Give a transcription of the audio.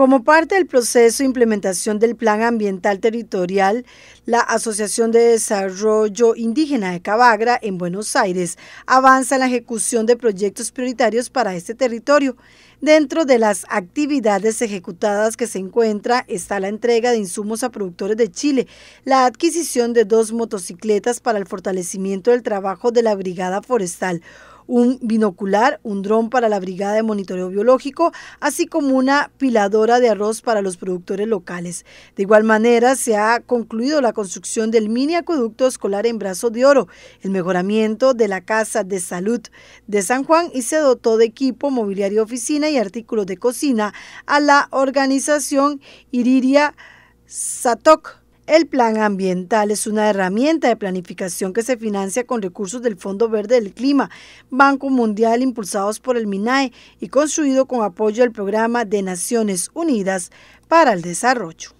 Como parte del proceso de implementación del Plan Ambiental Territorial, la Asociación de Desarrollo Indígena de Cabagra en Buenos Aires avanza en la ejecución de proyectos prioritarios para este territorio. Dentro de las actividades ejecutadas que se encuentra está la entrega de insumos a productores de Chile, la adquisición de dos motocicletas para el fortalecimiento del trabajo de la Brigada Forestal, un binocular, un dron para la brigada de monitoreo biológico, así como una piladora de arroz para los productores locales. De igual manera, se ha concluido la construcción del mini acueducto escolar en Brazo de Oro, el mejoramiento de la Casa de Salud de San Juan y se dotó de equipo, mobiliario oficina y artículos de cocina a la organización Iriria Satok. El plan ambiental es una herramienta de planificación que se financia con recursos del Fondo Verde del Clima, Banco Mundial impulsados por el MINAE y construido con apoyo del Programa de Naciones Unidas para el Desarrollo.